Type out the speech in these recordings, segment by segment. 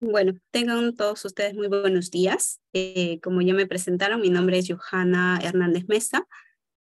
Bueno, tengan todos ustedes muy buenos días. Eh, como ya me presentaron, mi nombre es Johanna Hernández Mesa.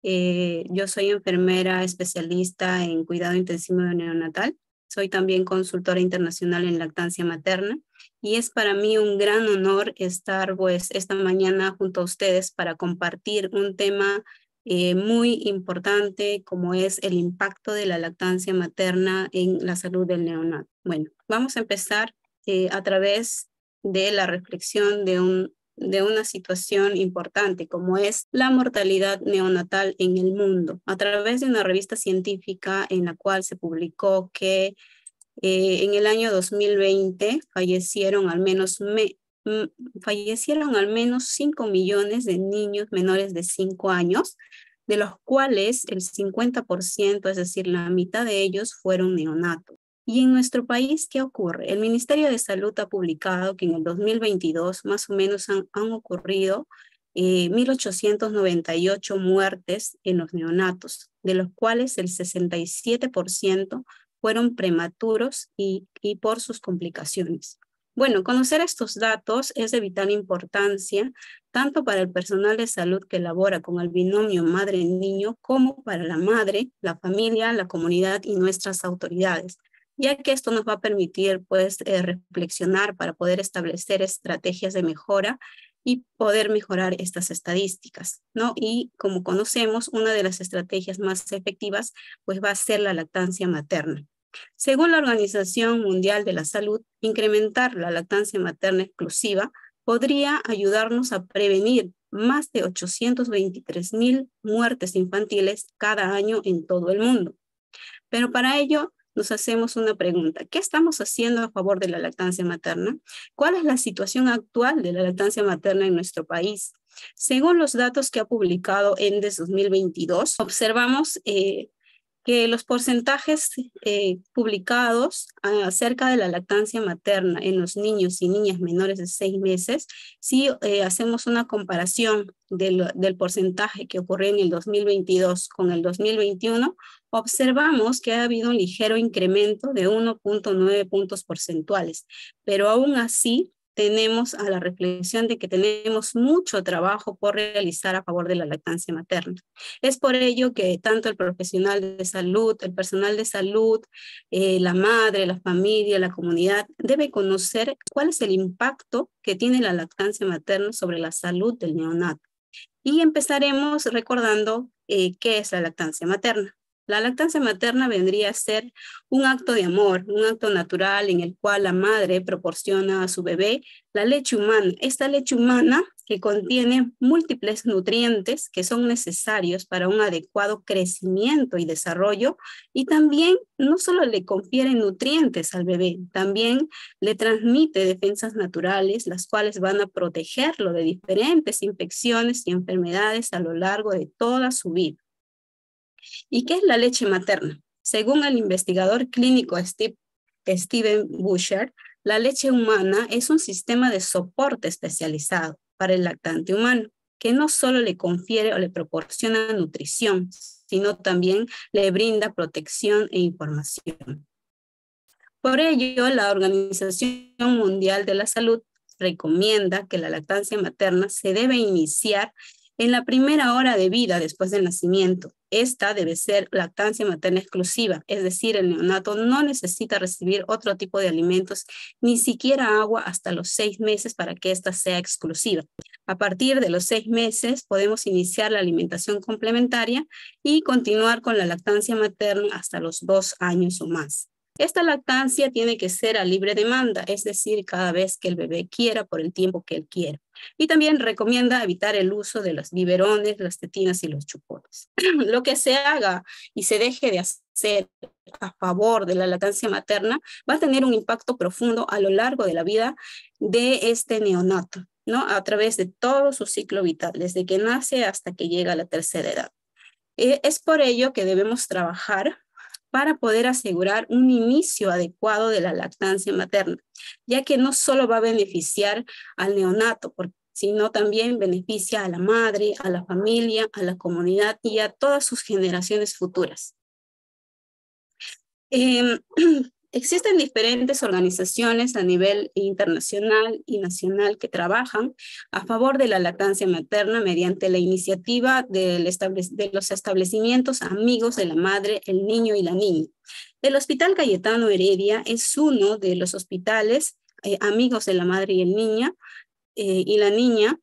Eh, yo soy enfermera especialista en cuidado intensivo neonatal. Soy también consultora internacional en lactancia materna y es para mí un gran honor estar pues esta mañana junto a ustedes para compartir un tema eh, muy importante como es el impacto de la lactancia materna en la salud del neonato. Bueno, vamos a empezar eh, a través de la reflexión de, un, de una situación importante como es la mortalidad neonatal en el mundo, a través de una revista científica en la cual se publicó que eh, en el año 2020 fallecieron al menos fallecieron al menos 5 millones de niños menores de 5 años, de los cuales el 50%, es decir, la mitad de ellos fueron neonatos. Y en nuestro país, ¿qué ocurre? El Ministerio de Salud ha publicado que en el 2022 más o menos han, ocurrido 1.898 eh, muertes en los neonatos, de los cuales el 67% fueron prematuros y, y por sus complicaciones. Bueno, conocer estos datos es de vital importancia tanto para el personal de salud que labora con el binomio madre-niño como para la madre, la familia, la comunidad y nuestras autoridades, ya que esto nos va a permitir pues eh, reflexionar para poder establecer estrategias de mejora y poder mejorar estas estadísticas, ¿no? Y como conocemos, una de las estrategias más efectivas pues va a ser la lactancia materna. Según la Organización Mundial de la Salud, incrementar la lactancia materna exclusiva podría ayudarnos a prevenir más de 823 mil muertes infantiles cada año en todo el mundo. Pero para ello nos hacemos una pregunta. ¿Qué estamos haciendo a favor de la lactancia materna? ¿Cuál es la situación actual de la lactancia materna en nuestro país? Según los datos que ha publicado ENDES 2022, observamos eh, que los porcentajes eh, publicados acerca de la lactancia materna en los niños y niñas menores de seis meses, si eh, hacemos una comparación del, del, porcentaje que ocurrió en el 2022 con el 2021, observamos que ha habido un ligero incremento de 1.9 puntos porcentuales, pero aún así tenemos a la reflexión de que tenemos mucho trabajo por realizar a favor de la lactancia materna. Es por ello que tanto el profesional de salud, el personal de salud, eh, la madre, la familia, la comunidad, debe conocer cuál es el impacto que tiene la lactancia materna sobre la salud del neonato. Y empezaremos recordando eh, qué es la lactancia materna. La lactancia materna vendría a ser un acto de amor, un acto natural en el cual la madre proporciona a su bebé la leche humana. Esta leche humana que contiene múltiples nutrientes que son necesarios para un adecuado crecimiento y desarrollo y también no solo le confiere nutrientes al bebé, también le transmite defensas naturales, las cuales van a protegerlo de diferentes infecciones y enfermedades a lo largo de toda su vida. ¿Y qué es la leche materna? Según el investigador clínico Steve, Steven Busher, la leche humana es un sistema de soporte especializado para el lactante humano, que no solo le confiere o le proporciona nutrición, sino también le brinda protección e información. Por ello, la Organización Mundial de la Salud recomienda que la lactancia materna se debe iniciar en la primera hora de vida después del nacimiento. Esta debe ser lactancia materna exclusiva, es decir, el neonato no necesita recibir otro tipo de alimentos, ni siquiera agua hasta los seis meses para que esta sea exclusiva. A partir de los seis meses podemos iniciar la alimentación complementaria y continuar con la lactancia materna hasta los dos años o más. Esta lactancia tiene que ser a libre demanda, es decir, cada vez que el bebé quiera por el tiempo que él quiera. Y también recomienda evitar el uso de los biberones, las tetinas y los chupones. Lo que se haga y se deje de hacer a favor de la lactancia materna va a tener un impacto profundo a lo largo de la vida de este neonato, ¿no? A través de todo su ciclo vital, desde que nace hasta que llega a la tercera edad. Eh, es por ello que debemos trabajar para poder asegurar un inicio adecuado de la lactancia materna, ya que no solo va a beneficiar al neonato, sino también beneficia a la madre, a la familia, a la comunidad y a todas sus generaciones futuras. Em, Existen diferentes organizaciones a nivel internacional y nacional que trabajan a favor de la lactancia materna mediante la iniciativa de los establecimientos amigos de la madre, el niño y la niña. El Hospital Cayetano Heredia es uno de los hospitales eh, amigos de la madre y el Niño eh, y la niña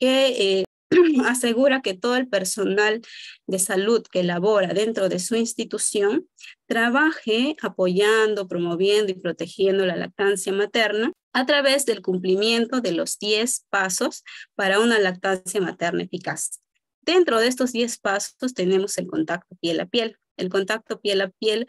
que eh, asegura que todo el personal de salud que labora dentro de su institución trabaje apoyando, promoviendo y protegiendo la lactancia materna a través del cumplimiento de los 10 pasos para una lactancia materna eficaz. Dentro de estos 10 pasos tenemos el contacto piel a piel. El contacto piel a piel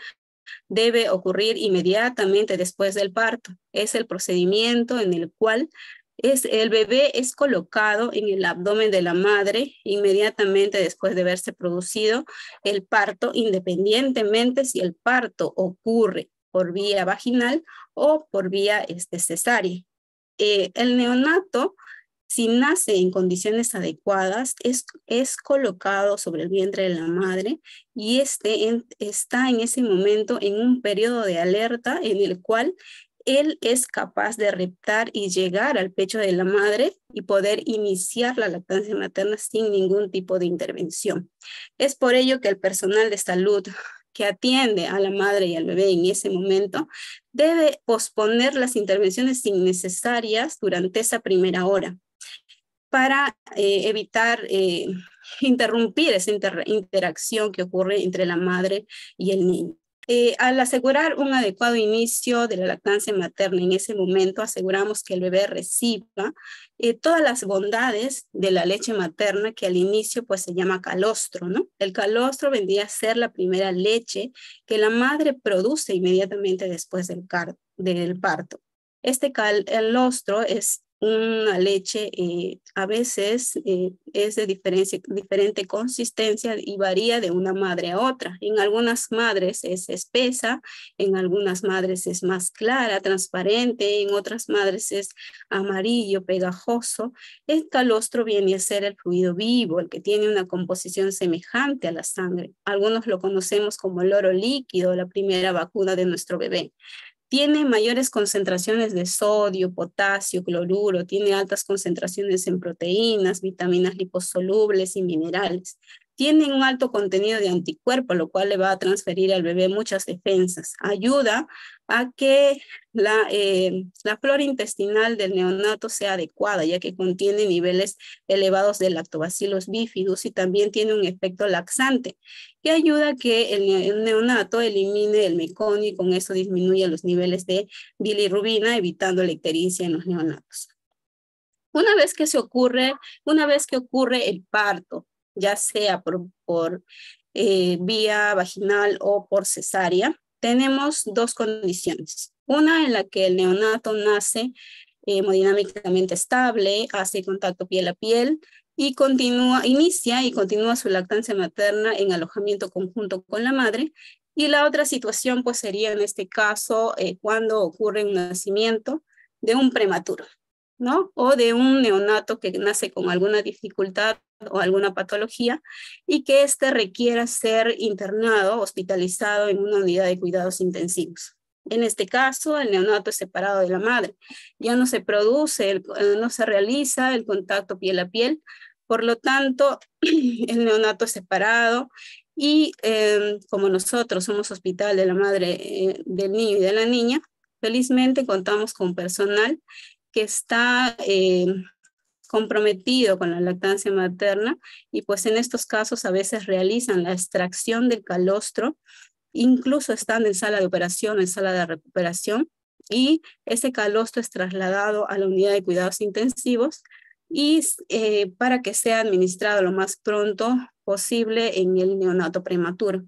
debe ocurrir inmediatamente después del parto. Es el procedimiento en el cual el bebé es colocado en el abdomen de la madre inmediatamente después de haberse producido el parto, independientemente si el parto ocurre por vía vaginal o por vía este, cesárea. Eh, el neonato, si nace en condiciones adecuadas, es, colocado sobre el vientre de la madre y este está en ese momento en un periodo de alerta en el cual él es capaz de reptar y llegar al pecho de la madre y poder iniciar la lactancia materna sin ningún tipo de intervención. Es por ello que el personal de salud que atiende a la madre y al bebé en ese momento debe posponer las intervenciones innecesarias durante esa primera hora para eh, evitar eh, interrumpir esa interacción que ocurre entre la madre y el niño. Eh, al asegurar un adecuado inicio de la lactancia materna en ese momento, aseguramos que el bebé reciba eh, todas las bondades de la leche materna que al inicio pues se llama calostro, ¿no? El calostro vendría a ser la primera leche que la madre produce inmediatamente después del, del parto. Este calostro es una leche eh, a veces eh, es de diferente consistencia y varía de una madre a otra. En algunas madres es espesa, en algunas madres es más clara, transparente, en otras madres es amarillo, pegajoso. El calostro viene a ser el fluido vivo, el que tiene una composición semejante a la sangre. Algunos lo conocemos como el oro líquido, la primera vacuna de nuestro bebé tiene mayores concentraciones de sodio, potasio, cloruro, tiene altas concentraciones en proteínas, vitaminas liposolubles y minerales tienen un alto contenido de anticuerpo, lo cual le va a transferir al bebé muchas defensas. Ayuda a que la, eh, flora intestinal del neonato sea adecuada, ya que contiene niveles elevados de lactobacilos bifidus y también tiene un efecto laxante, que ayuda a que el, neonato elimine el meconio y con eso disminuye los niveles de bilirrubina, evitando la ictericia en los neonatos. Una vez que se ocurre, una vez que ocurre el parto, ya sea por, eh, vía vaginal o por cesárea, tenemos dos condiciones. Una en la que el neonato nace eh, hemodinámicamente estable, hace contacto piel a piel y continúa, inicia y continúa su lactancia materna en alojamiento conjunto con la madre. Y la otra situación pues sería en este caso eh, cuando ocurre un nacimiento de un prematuro, ¿no? O de un neonato que nace con alguna dificultad o alguna patología y que éste requiera ser internado, hospitalizado en una unidad de cuidados intensivos. En este caso, el neonato es separado de la madre. Ya no se produce, eh, no se realiza el contacto piel a piel. Por lo tanto, el neonato es separado y em, como nosotros somos hospital de la madre, eh, del niño y de la niña, felizmente contamos con personal que está em, comprometido con la lactancia materna y pues en estos casos a veces realizan la extracción del calostro, incluso estando en sala de operación, en sala de recuperación y ese calostro es trasladado a la unidad de cuidados intensivos y eh, para que sea administrado lo más pronto posible en el neonato prematuro.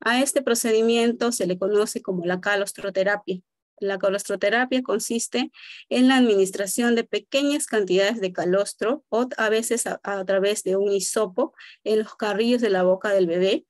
A este procedimiento se le conoce como la calostroterapia la colostroterapia consiste en la administración de pequeñas cantidades de calostro o a veces a, través de un hisopo en los carrillos de la boca del bebé.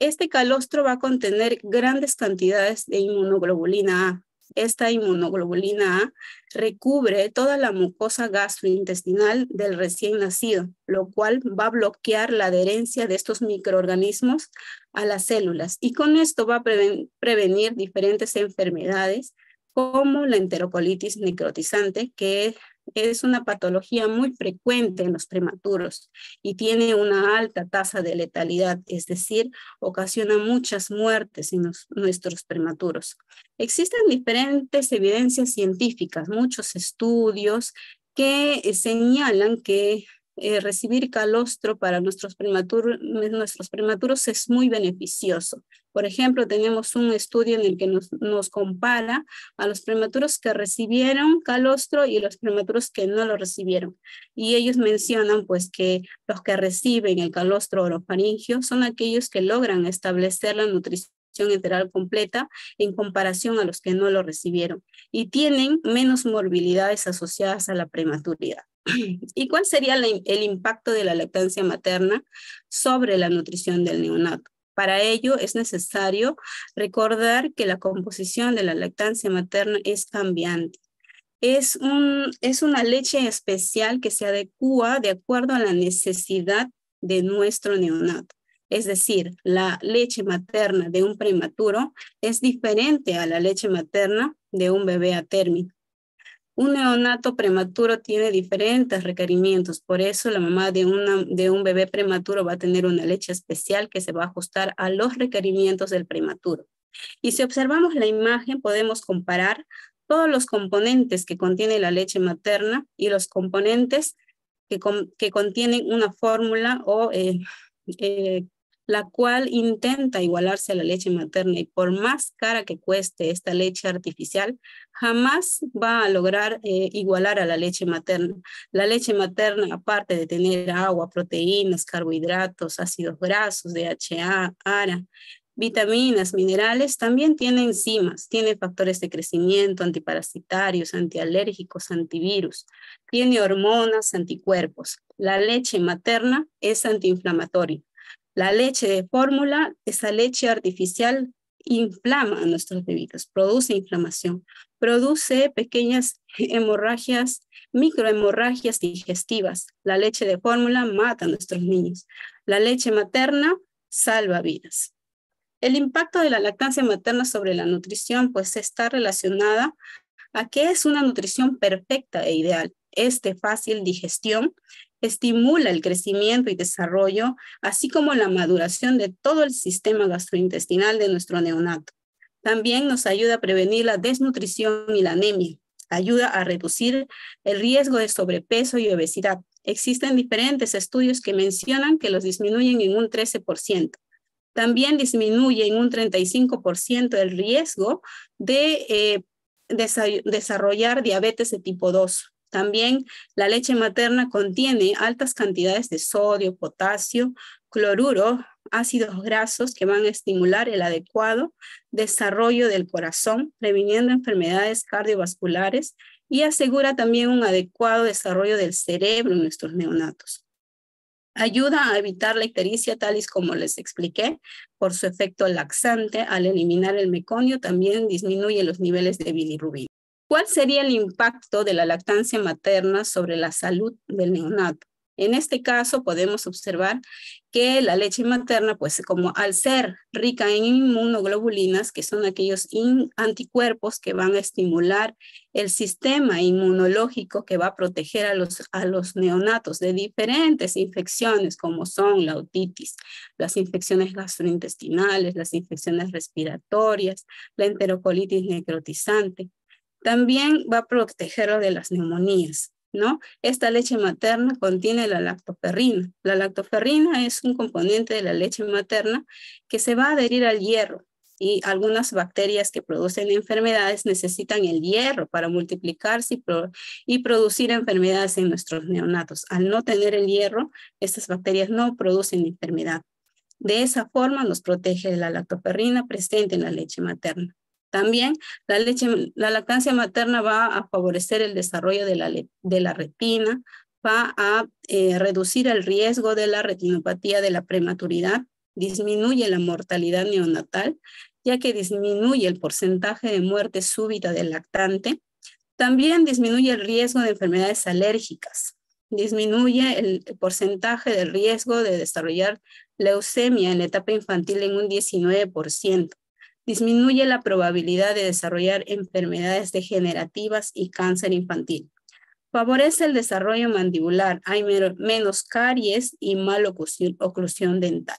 Este calostro va a contener grandes cantidades de inmunoglobulina A, esta inmunoglobulina A recubre toda la mucosa gastrointestinal del recién nacido, lo cual va a bloquear la adherencia de estos microorganismos a las células y con esto va a prevenir diferentes enfermedades como la enterocolitis necrotizante, que es una patología muy frecuente en los prematuros y tiene una alta tasa de letalidad, es decir, ocasiona muchas muertes en nuestros prematuros. Existen diferentes evidencias científicas, muchos estudios que eh, señalan que eh, recibir calostro para nuestros, prematuros es muy beneficioso. Por ejemplo, tenemos un estudio en el que nos, compara a los prematuros que recibieron calostro y los prematuros que no lo recibieron. Y ellos mencionan pues que los que reciben el calostro orofaringio son aquellos que logran establecer la nutrición enteral completa en comparación a los que no lo recibieron y tienen menos morbilidades asociadas a la prematuridad. ¿Y cuál sería el impacto de la lactancia materna sobre la nutrición del neonato? Para ello es necesario recordar que la composición de la lactancia materna es cambiante. Es, un, es una leche especial que se adecúa de acuerdo a la necesidad de nuestro neonato. Es decir, la leche materna de un prematuro es diferente a la leche materna de un bebé a término. Un neonato prematuro tiene diferentes requerimientos, por eso la mamá de, un bebé prematuro va a tener una leche especial que se va a ajustar a los requerimientos del prematuro. Y si observamos la imagen, podemos comparar todos los componentes que contiene la leche materna y los componentes que, contienen una fórmula o eh, eh, la cual intenta igualarse a la leche materna y por más cara que cueste esta leche artificial, jamás va a lograr eh, igualar a la leche materna. La leche materna, aparte de tener agua, proteínas, carbohidratos, ácidos grasos, DHA, ARA, vitaminas, minerales, también tiene enzimas, tiene factores de crecimiento, antiparasitarios, antialérgicos, antivirus, tiene hormonas, anticuerpos. La leche materna es antiinflamatoria. La leche de fórmula, esa leche artificial, inflama a nuestros bebitos, produce inflamación, produce pequeñas hemorragias, microhemorragias digestivas. La leche de fórmula mata a nuestros niños. La leche materna salva vidas. El impacto de la lactancia materna sobre la nutrición pues está relacionada a que es una nutrición perfecta e ideal, es de fácil digestión, estimula el crecimiento y desarrollo, así como la maduración de todo el sistema gastrointestinal de nuestro neonato. También nos ayuda a prevenir la desnutrición y la anemia. Ayuda a reducir el riesgo de sobrepeso y obesidad. Existen diferentes estudios que mencionan que los disminuyen en un 13%. También disminuye en un 35% el riesgo de eh, desarrollar diabetes de tipo 2 también la leche materna contiene altas cantidades de sodio, potasio, cloruro, ácidos grasos que van a estimular el adecuado desarrollo del corazón, previniendo enfermedades cardiovasculares y asegura también un adecuado desarrollo del cerebro en nuestros neonatos. Ayuda a evitar la ictericia, tal y como les expliqué, por su efecto laxante al eliminar el meconio, también disminuye los niveles de bilirrubina. ¿Cuál sería el impacto de la lactancia materna sobre la salud del neonato? En este caso podemos observar que la leche materna, pues como al ser rica en inmunoglobulinas, que son aquellos anticuerpos que van a estimular el sistema inmunológico que va a proteger a los, a los neonatos de diferentes infecciones como son la otitis, las infecciones gastrointestinales, las infecciones respiratorias, la enterocolitis necrotizante, también va a protegerlo de las neumonías, ¿no? Esta leche materna contiene la lactoferrina. La lactoferrina es un componente de la leche materna que se va a adherir al hierro y algunas bacterias que producen enfermedades necesitan el hierro para multiplicarse y, producir enfermedades en nuestros neonatos. Al no tener el hierro, estas bacterias no producen enfermedad. De esa forma nos protege la lactoferrina presente en la leche materna. También la, leche, la lactancia materna va a favorecer el desarrollo de la, retina, va a eh, reducir el riesgo de la retinopatía de la prematuridad, disminuye la mortalidad neonatal, ya que disminuye el porcentaje de muerte súbita del lactante. También disminuye el riesgo de enfermedades alérgicas, disminuye el porcentaje del riesgo de desarrollar leucemia en la etapa infantil en un 19% disminuye la probabilidad de desarrollar enfermedades degenerativas y cáncer infantil. Favorece el desarrollo mandibular, hay menos caries y mal oclusión dental.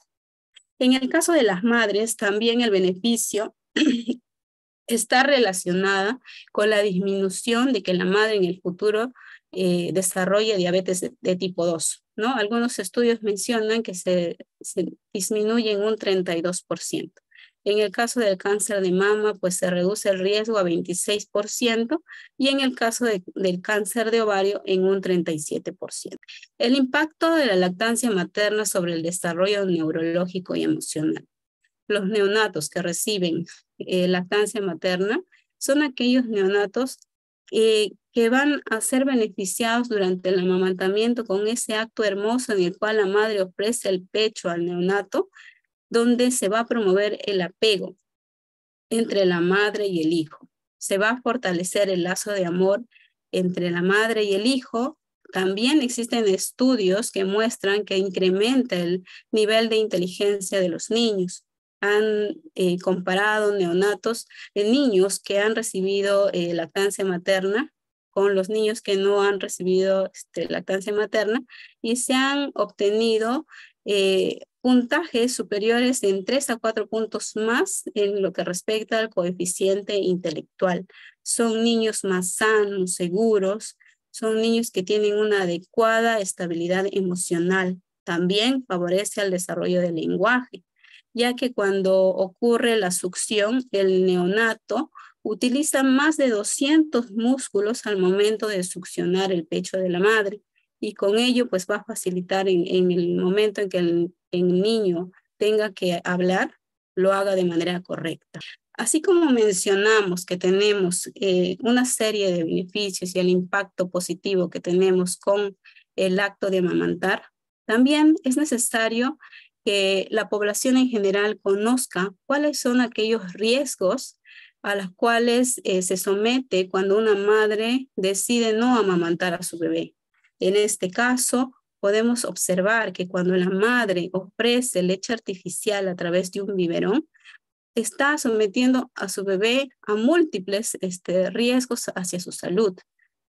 En el caso de las madres, también el beneficio está relacionada con la disminución de que la madre en el futuro eh, desarrolle diabetes de, tipo 2. ¿no? Algunos estudios mencionan que se disminuye en un 32%. En el caso del cáncer de mama, pues se reduce el riesgo a 26% y en el caso del cáncer de ovario en un 37%. El impacto de la lactancia materna sobre el desarrollo neurológico y emocional. Los neonatos que reciben eh, lactancia materna son aquellos neonatos eh, que van a ser beneficiados durante el amamantamiento con ese acto hermoso en el cual la madre ofrece el pecho al neonato donde se va a promover el apego entre la madre y el hijo. Se va a fortalecer el lazo de amor entre la madre y el hijo. También existen estudios que muestran que incrementa el nivel de inteligencia de los niños. Han eh, comparado neonatos de niños que han recibido eh, lactancia materna con los niños que no han recibido este, lactancia materna y se han obtenido eh, puntajes superiores en tres a cuatro puntos más en lo que respecta al coeficiente intelectual. Son niños más sanos, seguros, son niños que tienen una adecuada estabilidad emocional. También favorece al desarrollo del lenguaje, ya que cuando ocurre la succión, el neonato utiliza más de 200 músculos al momento de succionar el pecho de la madre y con ello pues va a facilitar en, el momento en que el, niño tenga que hablar, lo haga de manera correcta. Así como mencionamos que tenemos eh, una serie de beneficios y el impacto positivo que tenemos con el acto de amamantar, también es necesario que la población en general conozca cuáles son aquellos riesgos a los cuales eh, se somete cuando una madre decide no amamantar a su bebé. En este caso, podemos observar que cuando la madre ofrece leche artificial a través de un biberón, está sometiendo a su bebé a múltiples este, riesgos hacia su salud.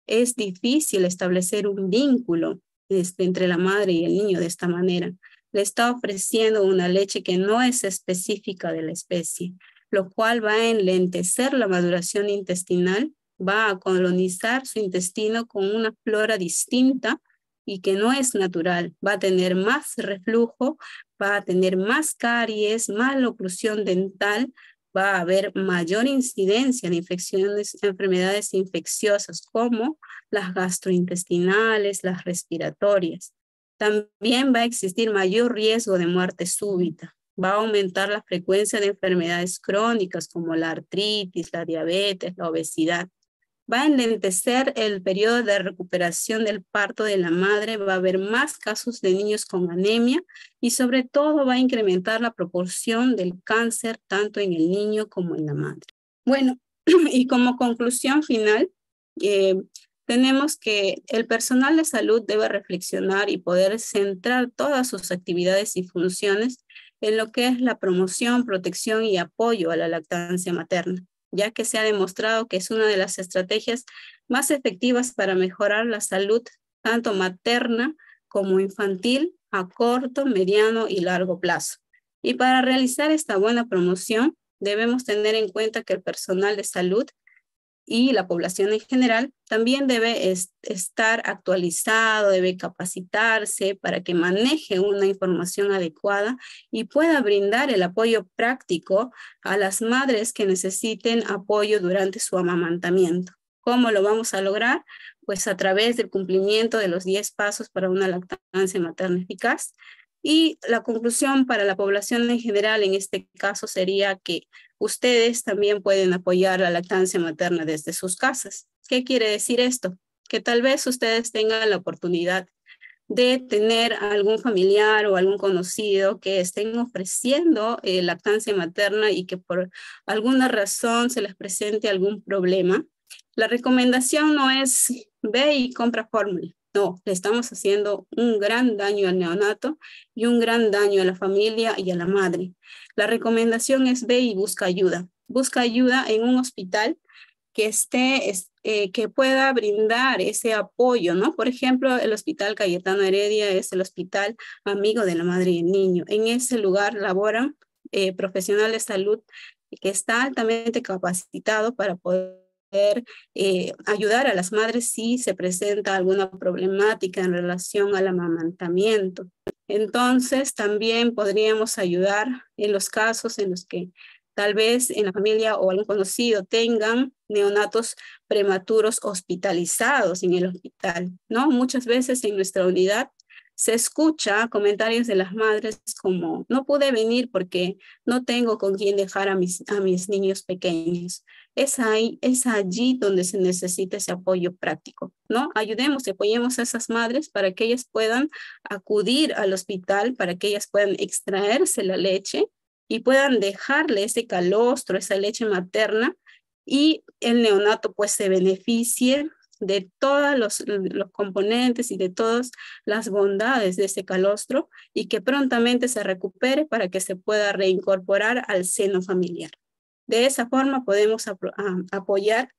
Es difícil establecer un vínculo este, entre la madre y el niño de esta manera. Le está ofreciendo una leche que no es específica de la especie, lo cual va a enlentecer la maduración intestinal va a colonizar su intestino con una flora distinta y que no es natural. Va a tener más reflujo, va a tener más caries, más oclusión dental, va a haber mayor incidencia de infecciones, enfermedades infecciosas como las gastrointestinales, las respiratorias. También va a existir mayor riesgo de muerte súbita. Va a aumentar la frecuencia de enfermedades crónicas como la artritis, la diabetes, la obesidad va a enlentecer el periodo de recuperación del parto de la madre, va a haber más casos de niños con anemia y sobre todo va a incrementar la proporción del cáncer tanto en el niño como en la madre. Bueno, y como conclusión final, eh, tenemos que el personal de salud debe reflexionar y poder centrar todas sus actividades y funciones en lo que es la promoción, protección y apoyo a la lactancia materna ya que se ha demostrado que es una de las estrategias más efectivas para mejorar la salud tanto materna como infantil a corto, mediano y largo plazo. Y para realizar esta buena promoción, debemos tener en cuenta que el personal de salud y la población en general también debe estar actualizado, debe capacitarse para que maneje una información adecuada y pueda brindar el apoyo práctico a las madres que necesiten apoyo durante su amamantamiento. ¿Cómo lo vamos a lograr? Pues a través del cumplimiento de los 10 pasos para una lactancia materna eficaz. Y la conclusión para la población en general en este caso sería que Ustedes también pueden apoyar la lactancia materna desde sus casas. ¿Qué quiere decir esto? Que tal vez ustedes tengan la oportunidad de tener algún familiar o algún conocido que estén ofreciendo eh, lactancia materna y que por alguna razón se les presente algún problema. La recomendación no es ve y compra fórmula. No, le estamos haciendo un gran daño al neonato y un gran daño a la familia y a la madre. La recomendación es ve y busca ayuda. Busca ayuda en un hospital que esté, eh, que pueda brindar ese apoyo, ¿no? Por ejemplo, el Hospital Cayetano Heredia es el hospital amigo de la madre y el niño. En ese lugar laboran eh, profesionales de salud que está altamente capacitado para poder eh, ayudar a las madres si se presenta alguna problemática en relación al amamantamiento. Entonces, también podríamos ayudar en los casos en los que tal vez en la familia o algún conocido tengan neonatos prematuros hospitalizados en el hospital, ¿no? Muchas veces en nuestra unidad se escucha comentarios de las madres como, no pude venir porque no tengo con quién dejar a mis niños pequeños es, ahí, es allí donde se necesita ese apoyo práctico, ¿no? Ayudemos, apoyemos a esas madres para que ellas puedan acudir al hospital, para que ellas puedan extraerse la leche y puedan dejarle ese calostro, esa leche materna y el neonato pues se beneficie de todos los, componentes y de todas las bondades de ese calostro y que prontamente se recupere para que se pueda reincorporar al seno familiar. De esa forma podemos apoyar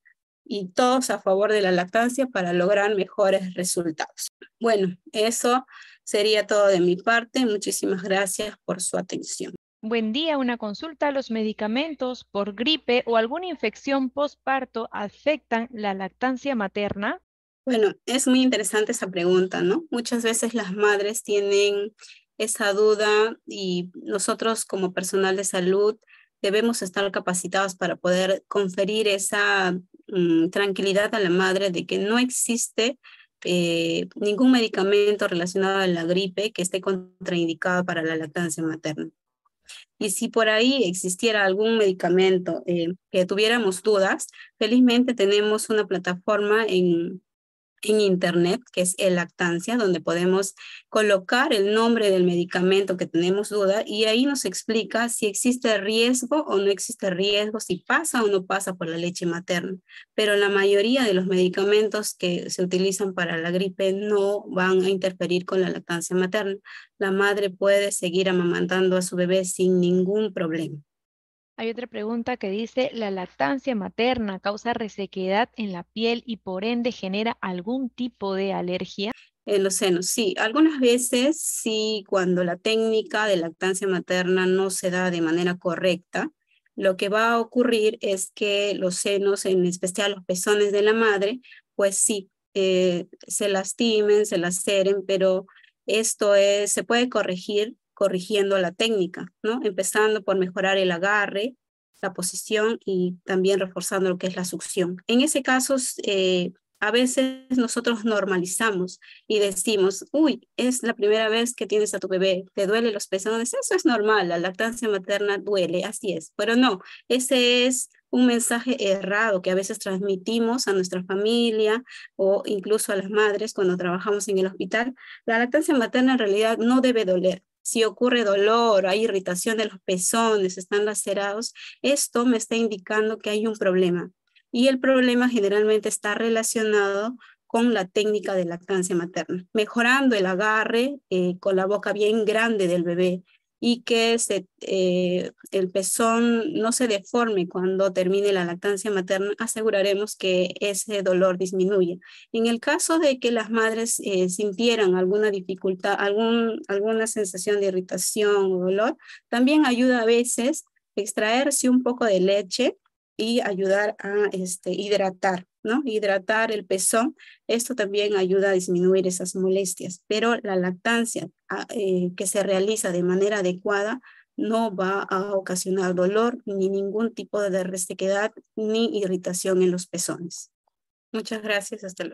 y todos a favor de la lactancia para lograr mejores resultados. Bueno, eso sería todo de mi parte. Muchísimas gracias por su atención. Buen día, una consulta. ¿Los medicamentos por gripe o alguna infección postparto afectan la lactancia materna? Bueno, es muy interesante esa pregunta, ¿no? Muchas veces las madres tienen esa duda y nosotros como personal de salud debemos estar capacitados para poder conferir esa mm, tranquilidad a la madre de que no existe eh, ningún medicamento relacionado a la gripe que esté contraindicado para la lactancia materna. Y si por ahí existiera algún medicamento eh, que tuviéramos dudas, felizmente tenemos una plataforma en, en Internet, que es el lactancia donde podemos colocar el nombre del medicamento que tenemos duda y ahí nos explica si existe riesgo o no existe riesgo, si pasa o no pasa por la leche materna. Pero la mayoría de los medicamentos que se utilizan para la gripe no van a interferir con la lactancia materna. La madre puede seguir amamantando a su bebé sin ningún problema. Hay otra pregunta que dice, ¿la lactancia materna causa resequedad en la piel y por ende genera algún tipo de alergia? En eh, los senos, sí. Algunas veces, sí, cuando la técnica de lactancia materna no se da de manera correcta, lo que va a ocurrir es que los senos, en especial los pezones de la madre, pues sí, eh, se lastimen, se laceren, pero esto se puede corregir corrigiendo la técnica, ¿no? Empezando por mejorar el agarre, la posición y también reforzando lo que es la succión. En ese caso, eh, a veces nosotros normalizamos y decimos, uy, es la primera vez que tienes a tu bebé, te duele los pezones, eso es normal, la lactancia materna duele, así es. Pero no, ese es un mensaje errado que a veces transmitimos a nuestra familia o incluso a las madres cuando trabajamos en el hospital. La lactancia materna en realidad no debe doler, si ocurre dolor, hay irritación de los pezones, están lacerados, esto me está indicando que hay un problema. Y el problema generalmente está relacionado con la técnica de lactancia materna, mejorando el agarre eh, con la boca bien grande del bebé, y que eh, el pezón no se deforme cuando termine la lactancia materna, aseguraremos que ese dolor disminuya. En el caso de que las madres eh, sintieran alguna dificultad, algún, alguna sensación de irritación o dolor, también ayuda a veces extraerse un poco de leche y ayudar a este, hidratar ¿no? Hidratar el pezón, esto también ayuda a disminuir esas molestias, pero la lactancia ah, eh, que se realiza de manera adecuada no va a ocasionar dolor ni ningún tipo de resequedad ni irritación en los pezones. Muchas gracias, hasta luego.